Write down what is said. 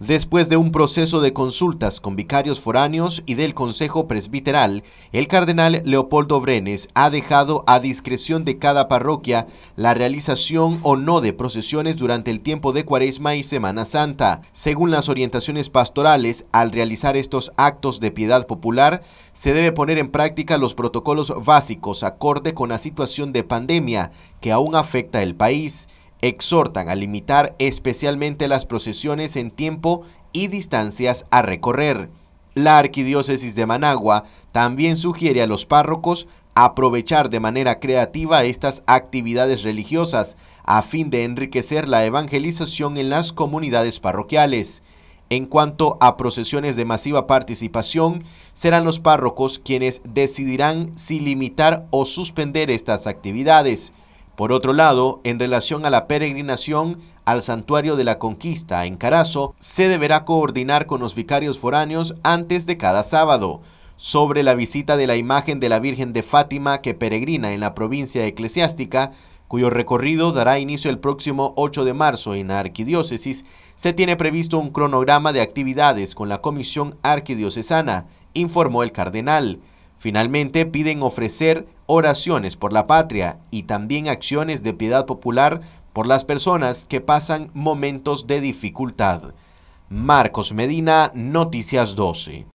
Después de un proceso de consultas con vicarios foráneos y del Consejo Presbiteral, el cardenal Leopoldo Brenes ha dejado a discreción de cada parroquia la realización o no de procesiones durante el tiempo de Cuaresma y Semana Santa. Según las orientaciones pastorales, al realizar estos actos de piedad popular, se debe poner en práctica los protocolos básicos acorde con la situación de pandemia que aún afecta el país exhortan a limitar especialmente las procesiones en tiempo y distancias a recorrer. La arquidiócesis de Managua también sugiere a los párrocos aprovechar de manera creativa estas actividades religiosas a fin de enriquecer la evangelización en las comunidades parroquiales. En cuanto a procesiones de masiva participación, serán los párrocos quienes decidirán si limitar o suspender estas actividades. Por otro lado, en relación a la peregrinación al Santuario de la Conquista en Carazo, se deberá coordinar con los vicarios foráneos antes de cada sábado. Sobre la visita de la imagen de la Virgen de Fátima que peregrina en la provincia eclesiástica, cuyo recorrido dará inicio el próximo 8 de marzo en la arquidiócesis, se tiene previsto un cronograma de actividades con la Comisión Arquidiocesana, informó el cardenal. Finalmente piden ofrecer oraciones por la patria y también acciones de piedad popular por las personas que pasan momentos de dificultad. Marcos Medina, Noticias 12.